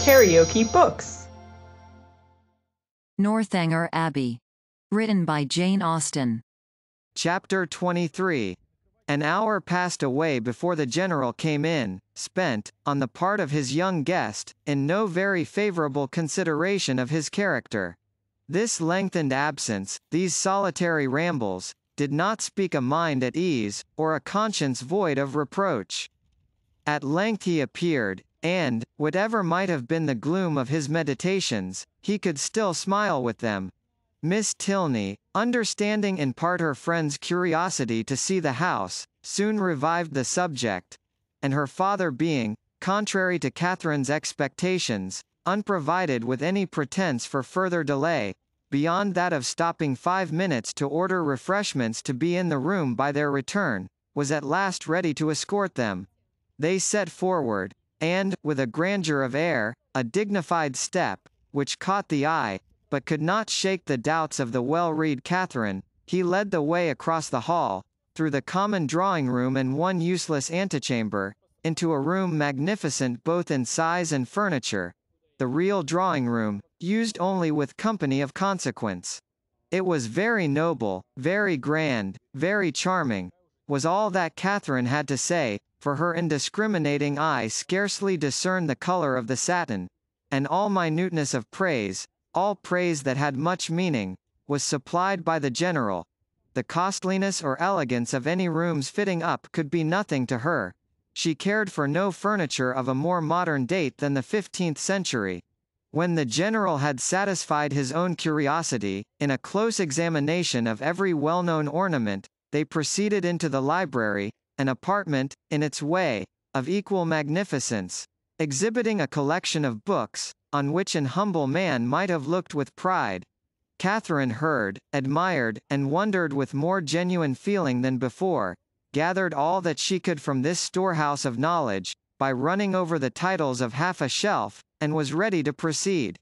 Karaoke Books. Northanger Abbey. Written by Jane Austen. Chapter 23. An hour passed away before the general came in, spent, on the part of his young guest, in no very favorable consideration of his character. This lengthened absence, these solitary rambles, did not speak a mind at ease, or a conscience void of reproach. At length he appeared, and, whatever might have been the gloom of his meditations, he could still smile with them. Miss Tilney, understanding in part her friend's curiosity to see the house, soon revived the subject, and her father being, contrary to Catherine's expectations, unprovided with any pretense for further delay, beyond that of stopping five minutes to order refreshments to be in the room by their return, was at last ready to escort them. They set forward, and, with a grandeur of air, a dignified step, which caught the eye, but could not shake the doubts of the well-read Catherine, he led the way across the hall, through the common drawing-room and one useless antechamber, into a room magnificent both in size and furniture, the real drawing-room, used only with company of consequence. It was very noble, very grand, very charming, was all that Catherine had to say, for her indiscriminating eye scarcely discerned the color of the satin, and all minuteness of praise, all praise that had much meaning, was supplied by the general. The costliness or elegance of any room's fitting up could be nothing to her. She cared for no furniture of a more modern date than the 15th century. When the general had satisfied his own curiosity, in a close examination of every well-known ornament, they proceeded into the library, an apartment, in its way, of equal magnificence, exhibiting a collection of books, on which an humble man might have looked with pride. Catherine heard, admired, and wondered with more genuine feeling than before, gathered all that she could from this storehouse of knowledge, by running over the titles of half a shelf, and was ready to proceed.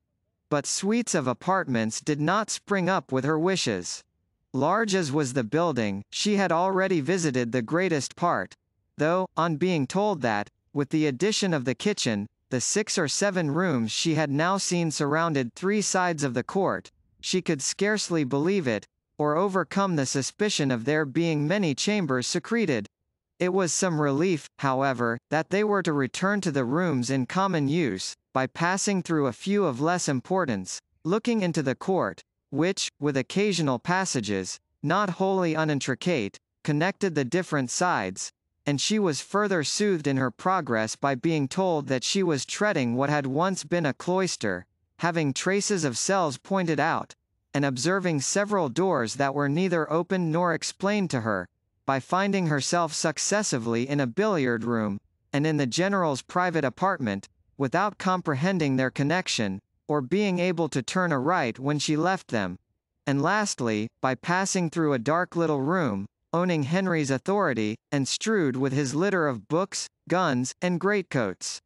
But suites of apartments did not spring up with her wishes. Large as was the building, she had already visited the greatest part. Though, on being told that, with the addition of the kitchen, the six or seven rooms she had now seen surrounded three sides of the court, she could scarcely believe it, or overcome the suspicion of there being many chambers secreted. It was some relief, however, that they were to return to the rooms in common use, by passing through a few of less importance, looking into the court, which, with occasional passages, not wholly unintricate, connected the different sides, and she was further soothed in her progress by being told that she was treading what had once been a cloister, having traces of cells pointed out, and observing several doors that were neither opened nor explained to her, by finding herself successively in a billiard room, and in the general's private apartment, without comprehending their connection, or being able to turn a right when she left them. And lastly, by passing through a dark little room, owning Henry's authority, and strewed with his litter of books, guns, and greatcoats.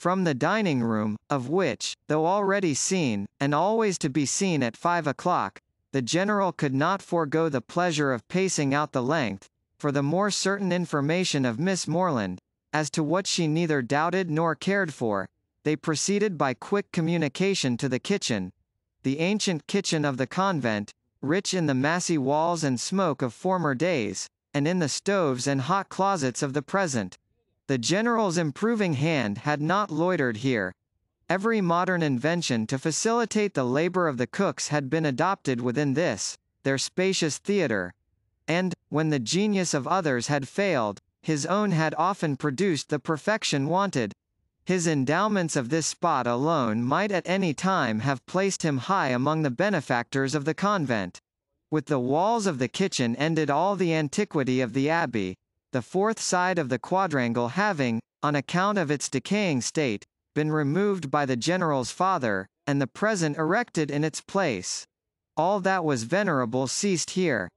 From the dining room, of which, though already seen, and always to be seen at five o'clock, the general could not forego the pleasure of pacing out the length, for the more certain information of Miss Morland as to what she neither doubted nor cared for, they proceeded by quick communication to the kitchen, the ancient kitchen of the convent, rich in the massy walls and smoke of former days, and in the stoves and hot closets of the present. The general's improving hand had not loitered here. Every modern invention to facilitate the labor of the cooks had been adopted within this, their spacious theater. And, when the genius of others had failed, his own had often produced the perfection wanted his endowments of this spot alone might at any time have placed him high among the benefactors of the convent. With the walls of the kitchen ended all the antiquity of the abbey, the fourth side of the quadrangle having, on account of its decaying state, been removed by the general's father, and the present erected in its place. All that was venerable ceased here.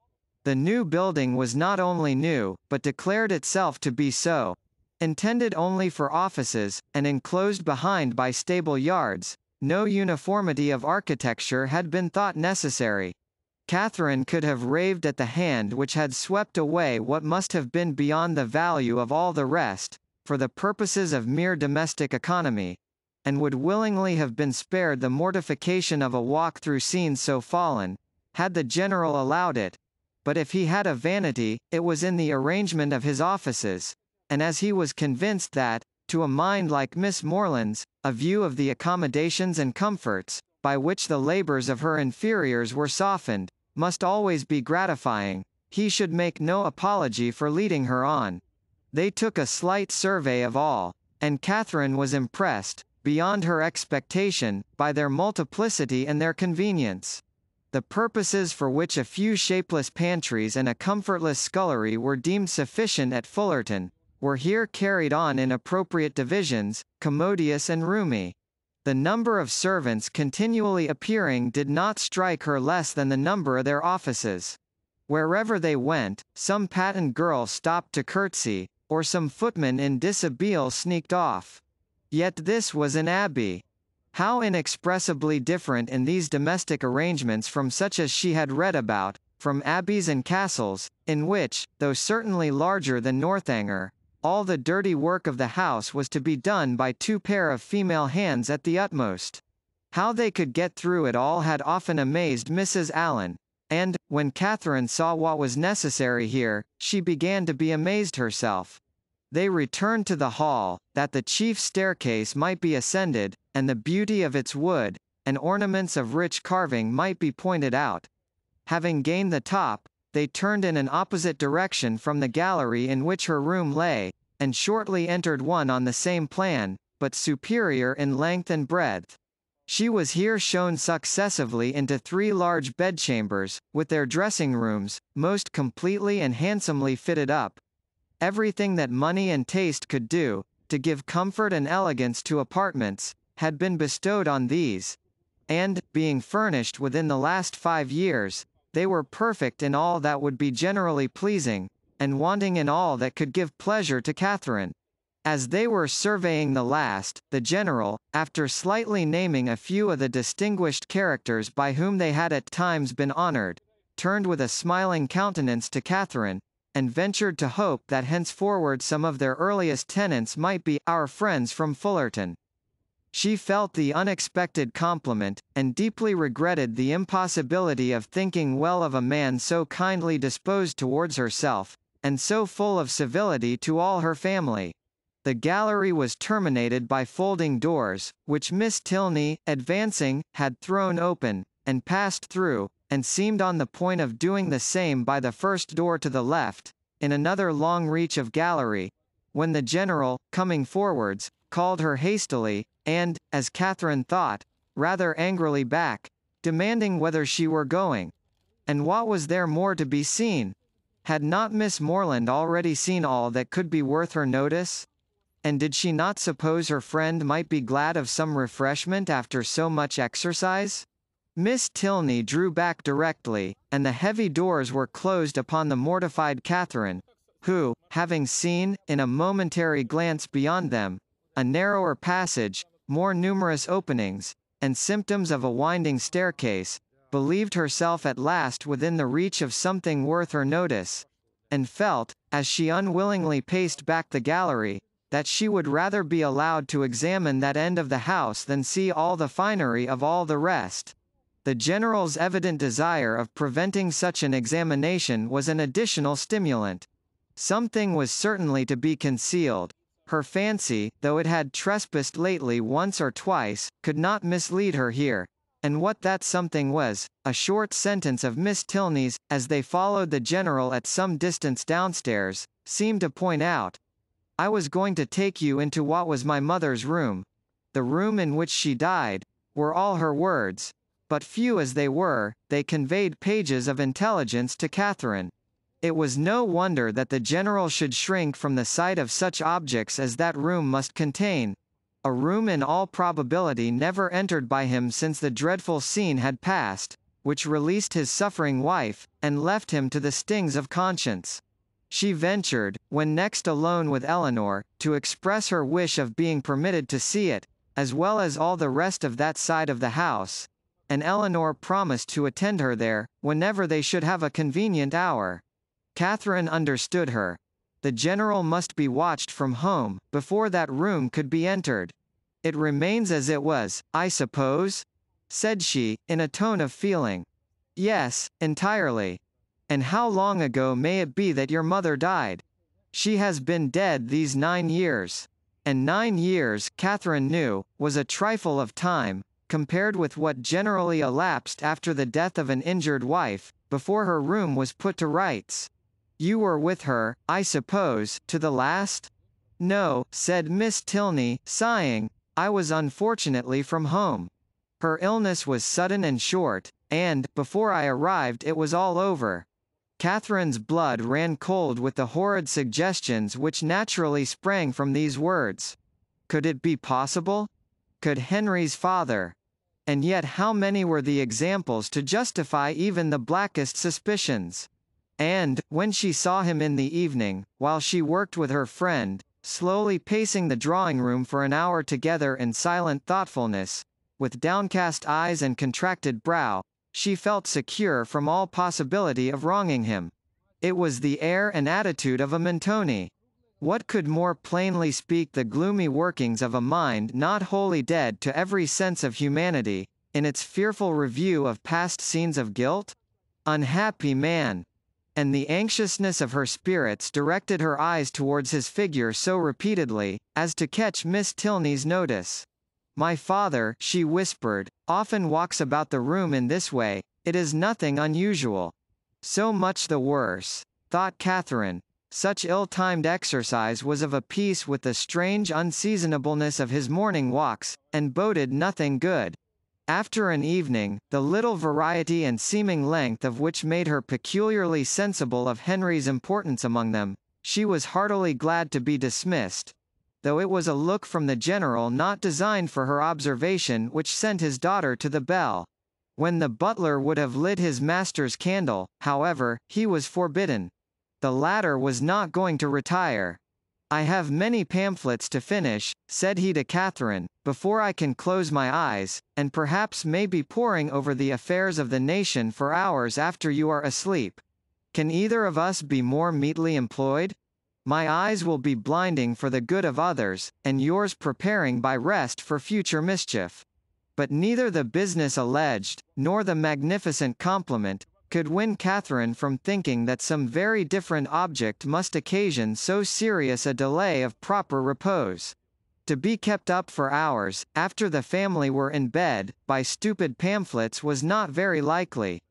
The new building was not only new, but declared itself to be so, Intended only for offices, and enclosed behind by stable yards, no uniformity of architecture had been thought necessary. Catherine could have raved at the hand which had swept away what must have been beyond the value of all the rest, for the purposes of mere domestic economy, and would willingly have been spared the mortification of a walk through scenes so fallen, had the general allowed it. But if he had a vanity, it was in the arrangement of his offices, and as he was convinced that, to a mind like Miss Morland's, a view of the accommodations and comforts, by which the labors of her inferiors were softened, must always be gratifying, he should make no apology for leading her on. They took a slight survey of all, and Catherine was impressed, beyond her expectation, by their multiplicity and their convenience. The purposes for which a few shapeless pantries and a comfortless scullery were deemed sufficient at Fullerton, were here carried on in appropriate divisions, commodious and roomy. The number of servants continually appearing did not strike her less than the number of their offices. Wherever they went, some patent girl stopped to curtsy, or some footman in dishabille sneaked off. Yet this was an abbey. How inexpressibly different in these domestic arrangements from such as she had read about, from abbeys and castles, in which, though certainly larger than Northanger, all the dirty work of the house was to be done by two pair of female hands at the utmost. How they could get through it all had often amazed Mrs. Allen, and, when Catherine saw what was necessary here, she began to be amazed herself. They returned to the hall, that the chief staircase might be ascended, and the beauty of its wood, and ornaments of rich carving might be pointed out. Having gained the top, they turned in an opposite direction from the gallery in which her room lay, and shortly entered one on the same plan, but superior in length and breadth. She was here shown successively into three large bedchambers, with their dressing rooms, most completely and handsomely fitted up. Everything that money and taste could do, to give comfort and elegance to apartments, had been bestowed on these. And, being furnished within the last five years, they were perfect in all that would be generally pleasing, and wanting in all that could give pleasure to Catherine. As they were surveying the last, the general, after slightly naming a few of the distinguished characters by whom they had at times been honored, turned with a smiling countenance to Catherine, and ventured to hope that henceforward some of their earliest tenants might be our friends from Fullerton. She felt the unexpected compliment, and deeply regretted the impossibility of thinking well of a man so kindly disposed towards herself, and so full of civility to all her family. The gallery was terminated by folding doors, which Miss Tilney, advancing, had thrown open, and passed through, and seemed on the point of doing the same by the first door to the left, in another long reach of gallery, when the general, coming forwards, called her hastily, and, as Catherine thought, rather angrily back, demanding whether she were going. And what was there more to be seen? Had not Miss Moreland already seen all that could be worth her notice? And did she not suppose her friend might be glad of some refreshment after so much exercise? Miss Tilney drew back directly, and the heavy doors were closed upon the mortified Catherine, who, having seen, in a momentary glance beyond them, a narrower passage, more numerous openings, and symptoms of a winding staircase, believed herself at last within the reach of something worth her notice, and felt, as she unwillingly paced back the gallery, that she would rather be allowed to examine that end of the house than see all the finery of all the rest. The general's evident desire of preventing such an examination was an additional stimulant. Something was certainly to be concealed, her fancy, though it had trespassed lately once or twice, could not mislead her here. And what that something was, a short sentence of Miss Tilney's, as they followed the general at some distance downstairs, seemed to point out. I was going to take you into what was my mother's room. The room in which she died, were all her words. But few as they were, they conveyed pages of intelligence to Catherine. It was no wonder that the general should shrink from the sight of such objects as that room must contain, a room in all probability never entered by him since the dreadful scene had passed, which released his suffering wife, and left him to the stings of conscience. She ventured, when next alone with Eleanor, to express her wish of being permitted to see it, as well as all the rest of that side of the house, and Eleanor promised to attend her there, whenever they should have a convenient hour. Catherine understood her. The general must be watched from home, before that room could be entered. It remains as it was, I suppose? said she, in a tone of feeling. Yes, entirely. And how long ago may it be that your mother died? She has been dead these nine years. And nine years, Catherine knew, was a trifle of time, compared with what generally elapsed after the death of an injured wife, before her room was put to rights. You were with her, I suppose, to the last? No, said Miss Tilney, sighing. I was unfortunately from home. Her illness was sudden and short, and, before I arrived it was all over. Catherine's blood ran cold with the horrid suggestions which naturally sprang from these words. Could it be possible? Could Henry's father? And yet how many were the examples to justify even the blackest suspicions? And, when she saw him in the evening, while she worked with her friend, slowly pacing the drawing room for an hour together in silent thoughtfulness, with downcast eyes and contracted brow, she felt secure from all possibility of wronging him. It was the air and attitude of a Mentoni. What could more plainly speak the gloomy workings of a mind not wholly dead to every sense of humanity, in its fearful review of past scenes of guilt? Unhappy man, and the anxiousness of her spirits directed her eyes towards his figure so repeatedly, as to catch Miss Tilney's notice. My father, she whispered, often walks about the room in this way, it is nothing unusual. So much the worse, thought Catherine. Such ill-timed exercise was of a piece with the strange unseasonableness of his morning walks, and boded nothing good. After an evening, the little variety and seeming length of which made her peculiarly sensible of Henry's importance among them, she was heartily glad to be dismissed, though it was a look from the general not designed for her observation which sent his daughter to the bell. When the butler would have lit his master's candle, however, he was forbidden. The latter was not going to retire, I have many pamphlets to finish, said he to Catherine, before I can close my eyes, and perhaps may be poring over the affairs of the nation for hours after you are asleep. Can either of us be more meetly employed? My eyes will be blinding for the good of others, and yours preparing by rest for future mischief. But neither the business alleged, nor the magnificent compliment, could win Catherine from thinking that some very different object must occasion so serious a delay of proper repose. To be kept up for hours, after the family were in bed, by stupid pamphlets was not very likely.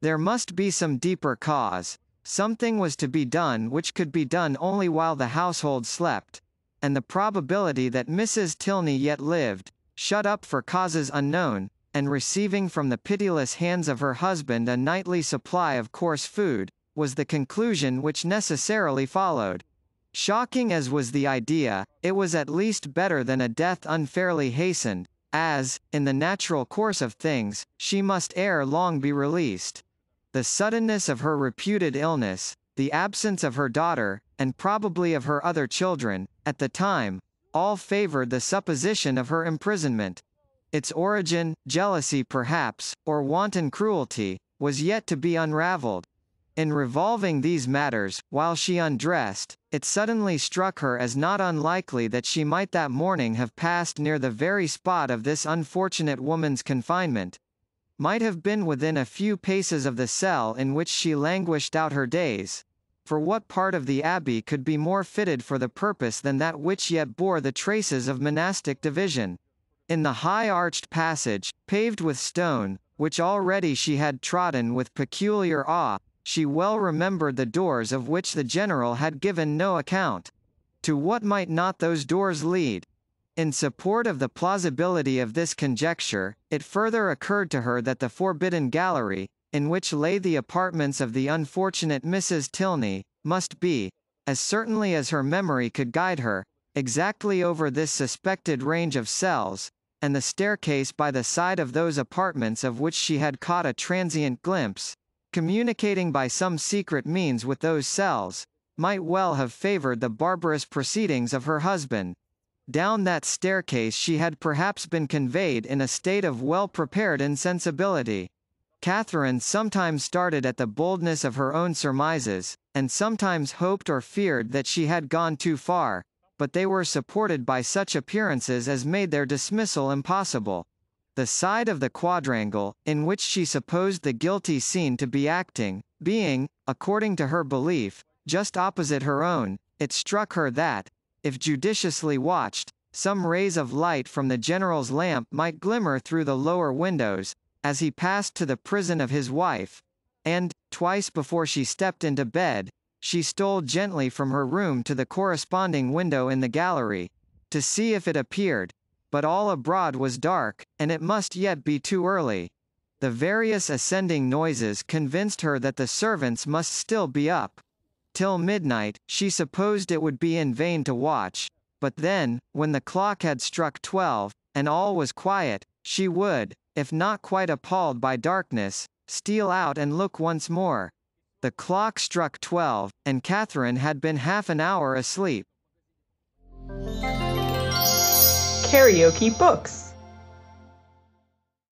There must be some deeper cause. Something was to be done which could be done only while the household slept. And the probability that Mrs. Tilney yet lived, shut up for causes unknown, and receiving from the pitiless hands of her husband a nightly supply of coarse food, was the conclusion which necessarily followed. Shocking as was the idea, it was at least better than a death unfairly hastened, as, in the natural course of things, she must ere long be released. The suddenness of her reputed illness, the absence of her daughter, and probably of her other children, at the time, all favored the supposition of her imprisonment its origin, jealousy perhaps, or wanton cruelty, was yet to be unraveled. In revolving these matters, while she undressed, it suddenly struck her as not unlikely that she might that morning have passed near the very spot of this unfortunate woman's confinement, might have been within a few paces of the cell in which she languished out her days, for what part of the abbey could be more fitted for the purpose than that which yet bore the traces of monastic division? in the high-arched passage, paved with stone, which already she had trodden with peculiar awe, she well remembered the doors of which the general had given no account. To what might not those doors lead? In support of the plausibility of this conjecture, it further occurred to her that the forbidden gallery, in which lay the apartments of the unfortunate Mrs. Tilney, must be, as certainly as her memory could guide her, exactly over this suspected range of cells, and the staircase by the side of those apartments of which she had caught a transient glimpse, communicating by some secret means with those cells, might well have favored the barbarous proceedings of her husband. Down that staircase she had perhaps been conveyed in a state of well-prepared insensibility. Catherine sometimes started at the boldness of her own surmises, and sometimes hoped or feared that she had gone too far, but they were supported by such appearances as made their dismissal impossible. The side of the quadrangle, in which she supposed the guilty scene to be acting, being, according to her belief, just opposite her own, it struck her that, if judiciously watched, some rays of light from the general's lamp might glimmer through the lower windows, as he passed to the prison of his wife, and, twice before she stepped into bed, she stole gently from her room to the corresponding window in the gallery, to see if it appeared, but all abroad was dark, and it must yet be too early. The various ascending noises convinced her that the servants must still be up. Till midnight, she supposed it would be in vain to watch, but then, when the clock had struck twelve, and all was quiet, she would, if not quite appalled by darkness, steal out and look once more. The clock struck 12, and Catherine had been half an hour asleep. Karaoke Books